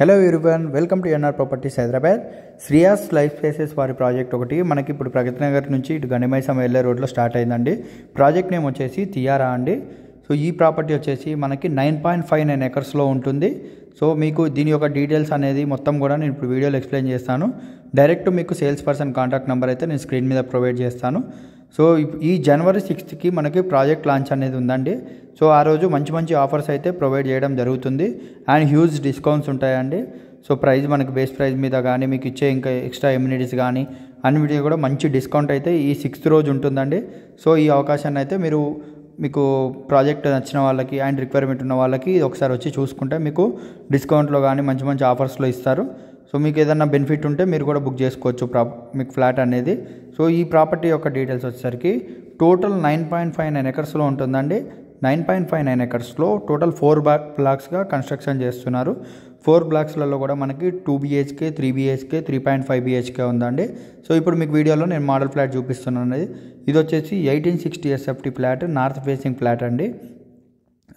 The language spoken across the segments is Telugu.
hello everyone welcome to NR properties Hyderabad Sreeyas life spaces వారి ప్రాజెక్ట్ ఒకటి మనకి ఇప్పుడు ప్రగతి నగర్ నుంచి ఇటు గణిమైసం వెళ్ళే రోడ్లో స్టార్ట్ అయిందండి ప్రాజెక్ట్ నేమ్ వచ్చేసి తియారా అండి సో ఈ ప్రాపర్టీ వచ్చేసి మనకి నైన్ పాయింట్ ఫైవ్ నైన్ ఎకర్స్లో ఉంటుంది సో మీకు దీని యొక్క డీటెయిల్స్ అనేది మొత్తం కూడా నేను ఇప్పుడు వీడియోలో ఎక్స్ప్లెయిన్ చేస్తాను డైరెక్ట్ మీకు సేల్స్ పర్సన్ కాంటాక్ట్ నెంబర్ అయితే నేను స్క్రీన్ మీద ప్రొవైడ్ చేస్తాను సో ఈ జనవరి సిక్స్త్కి మనకి ప్రాజెక్ట్ లాంచ్ అనేది ఉందండి సో ఆ రోజు మంచి మంచి ఆఫర్స్ అయితే ప్రొవైడ్ చేయడం జరుగుతుంది అండ్ హ్యూజ్ డిస్కౌంట్స్ ఉంటాయండి సో ప్రైస్ మనకి బేస్ ప్రైస్ మీద కానీ మీకు ఇచ్చే ఇంకా ఎక్స్ట్రా ఇమ్యూనిటీస్ కానీ అన్నిటికీ కూడా మంచి డిస్కౌంట్ అయితే ఈ సిక్స్త్ రోజు ఉంటుందండి సో ఈ అవకాశాన్ని అయితే మీరు మీకు ప్రాజెక్ట్ నచ్చిన వాళ్ళకి అండ్ రిక్వైర్మెంట్ ఉన్న వాళ్ళకి ఒకసారి వచ్చి చూసుకుంటే మీకు డిస్కౌంట్లో కానీ మంచి మంచి ఆఫర్స్లో ఇస్తారు సో మీకు ఏదైనా బెనిఫిట్ ఉంటే మీరు కూడా బుక్ చేసుకోవచ్చు ప్రా మీకు ఫ్లాట్ అనేది సో ఈ ప్రాపర్టీ యొక్క డీటెయిల్స్ వచ్చేసరికి total nine point five nine ఎకర్స్లో ఉంటుందండి నైన్ పాయింట్ ఫైవ్ నైన్ ఎకర్స్లో టోటల్ ఫోర్ బ్లాక్ బ్లాక్స్గా కన్స్ట్రక్షన్ చేస్తున్నారు ఫోర్ బ్లాక్స్లలో కూడా మనకి two BHK three BHK three point five BHK ఉందండి సో ఇప్పుడు మీకు వీడియోలో నేను మోడల్ ఫ్లాట్ చూపిస్తున్నాను ఇది వచ్చేసి eighteen sixty SFT flat north facing flat అండి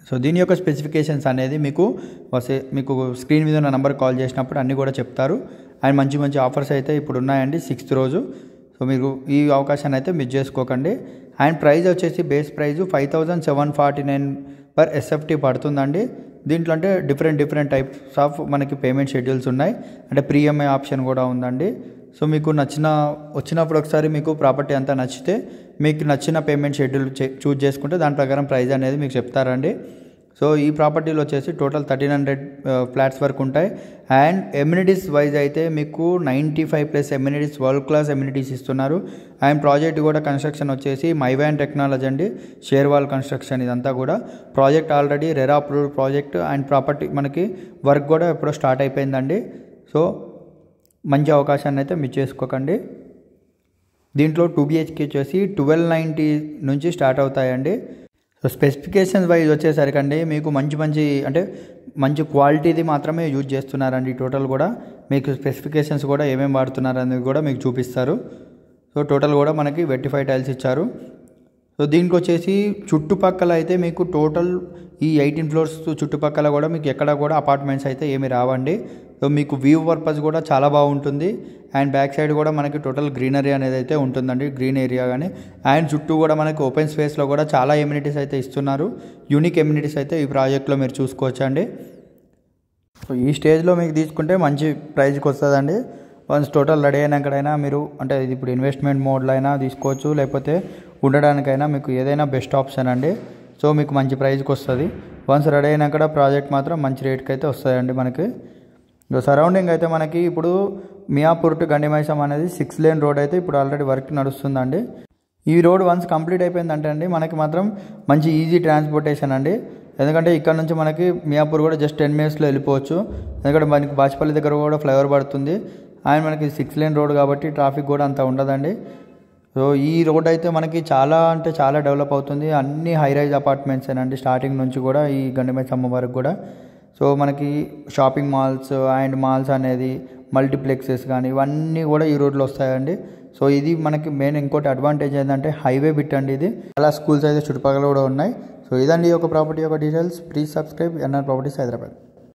సో దీని యొక్క స్పెసిఫికేషన్స్ అనేది మీకు వసే మీకు స్క్రీన్ మీద ఉన్న నెంబర్ కాల్ చేసినప్పుడు అన్నీ కూడా చెప్తారు అండ్ మంచి మంచి ఆఫర్స్ అయితే ఇప్పుడు ఉన్నాయండి సిక్స్త్ రోజు సో మీరు ఈ అవకాశాన్ని అయితే మిస్ చేసుకోకండి అండ్ ప్రైజ్ వచ్చేసి base price five thousand seven forty nine per SFT పడుతుందండి దీంట్లో అంటే డిఫరెంట్ డిఫరెంట్ టైప్స్ ఆఫ్ మనకి పేమెంట్ షెడ్యూల్స్ ఉన్నాయి అంటే ప్రీఎంఐ ఆప్షన్ కూడా ఉందండి సో మీకు నచ్చిన వచ్చినప్పుడు ఒకసారి మీకు ప్రాపర్టీ అంతా నచ్చితే మీకు నచ్చిన పేమెంట్ షెడ్యూల్ చే చూజ్ చేసుకుంటే దాని ప్రకారం ప్రైజ్ అనేది మీకు చెప్తారండి సో ఈ ప్రాపర్టీలో వచ్చేసి టోటల్ థర్టీన్ హండ్రెడ్ ఫ్లాట్స్ వరకు ఉంటాయి అండ్ ఎమ్యూనిటీస్ వైజ్ అయితే మీకు ninety five plus amenities world class amenities ఇస్తున్నారు అండ్ ప్రాజెక్ట్ కూడా కన్స్ట్రక్షన్ వచ్చేసి మైవాన్ టెక్నాలజీ అండి షేర్వాల్ కన్స్ట్రక్షన్ ఇదంతా కూడా project already RERA approved project and property మనకి వర్క్ కూడా ఎప్పుడో స్టార్ట్ అయిపోయిందండి సో మంచి అవకాశాన్ని అయితే మీరు చేసుకోకండి దీంట్లో టూ బిహెచ్కే వచ్చేసి ట్వెల్వ్ నైంటీ నుంచి స్టార్ట్ అవుతాయండి సో స్పెసిఫికేషన్ వైజ్ వచ్చేసరికి అండి మీకు మంచి మంచి అంటే మంచి క్వాలిటీది మాత్రమే యూజ్ చేస్తున్నారండి టోటల్ కూడా మీకు స్పెసిఫికేషన్స్ కూడా ఏమేమి వాడుతున్నారు అనేది కూడా మీకు చూపిస్తారు సో టోటల్ కూడా మనకి వెట్టిఫై టైల్స్ ఇచ్చారు సో దీనికి వచ్చేసి చుట్టుపక్కల అయితే మీకు టోటల్ ఈ ఎయిటీన్ ఫ్లోర్స్ చుట్టుపక్కల కూడా మీకు ఎక్కడ కూడా అపార్ట్మెంట్స్ అయితే ఏమి రావండి సో మీకు వ్యూ పర్పస్ కూడా చాలా బాగుంటుంది అండ్ బ్యాక్ సైడ్ కూడా మనకి టోటల్ గ్రీనరీ అనేది అయితే ఉంటుందండి గ్రీన్ ఏరియా కానీ అండ్ చుట్టూ కూడా మనకి ఓపెన్ స్పేస్లో కూడా చాలా ఎమ్యూనిటీస్ అయితే ఇస్తున్నారు యూనిక్ ఎమ్యూనిటీస్ అయితే ఈ ప్రాజెక్ట్లో మీరు చూసుకోవచ్చండి సో ఈ స్టేజ్లో మీకు తీసుకుంటే మంచి ప్రైజ్కి వస్తుందండి వన్స్ టోటల్ రెడీ అయినాకడైనా మీరు అంటే ఇది ఇప్పుడు ఇన్వెస్ట్మెంట్ మోడ్లో అయినా తీసుకోవచ్చు లేకపోతే ఉండడానికైనా మీకు ఏదైనా బెస్ట్ ఆప్షన్ అండి సో మీకు మంచి ప్రైజ్కి వస్తుంది వన్స్ రెడీ అయినాక ప్రాజెక్ట్ మాత్రం మంచి రేట్కి అయితే వస్తుందండి మనకి సరౌండింగ్ అయితే మనకి ఇప్పుడు మియాపూర్ టు గండిమైసం అనేది సిక్స్ లేన్ రోడ్ అయితే ఇప్పుడు ఆల్రెడీ వర్క్ నడుస్తుందండి ఈ రోడ్ వన్స్ కంప్లీట్ అయిపోయిందంటే అండి మనకి మాత్రం మంచి ఈజీ ట్రాన్స్పోర్టేషన్ అండి ఎందుకంటే ఇక్కడ నుంచి మనకి మియాపూర్ కూడా జస్ట్ టెన్ మినిట్స్లో వెళ్ళిపోవచ్చు ఎందుకంటే మనకి బాచిపల్లి దగ్గర కూడా ఫ్లైఓవర్ పడుతుంది అండ్ మనకి సిక్స్ లేన్ రోడ్ కాబట్టి ట్రాఫిక్ కూడా అంత ఉండదండి సో ఈ రోడ్ అయితే మనకి చాలా అంటే చాలా డెవలప్ అవుతుంది అన్ని హై రైజ్ అపార్ట్మెంట్స్ అండి స్టార్టింగ్ నుంచి కూడా ఈ సమ్మ వరకు కూడా సో మనకి షాపింగ్ మాల్స్ అండ్ మాల్స్ అనేది మల్టీప్లెక్సెస్ కానీ ఇవన్నీ కూడా ఈ రోడ్లో వస్తాయండి సో ఇది మనకి మెయిన్ ఇంకోటి అడ్వాంటేజ్ ఏంటంటే హైవే బిట్ అండి ఇది చాలా స్కూల్స్ అయితే చుట్టుపక్కల కూడా ఉన్నాయి సో ఇదండి ఒక ప్రాపర్టీ యొక్క details please subscribe NR properties Hyderabad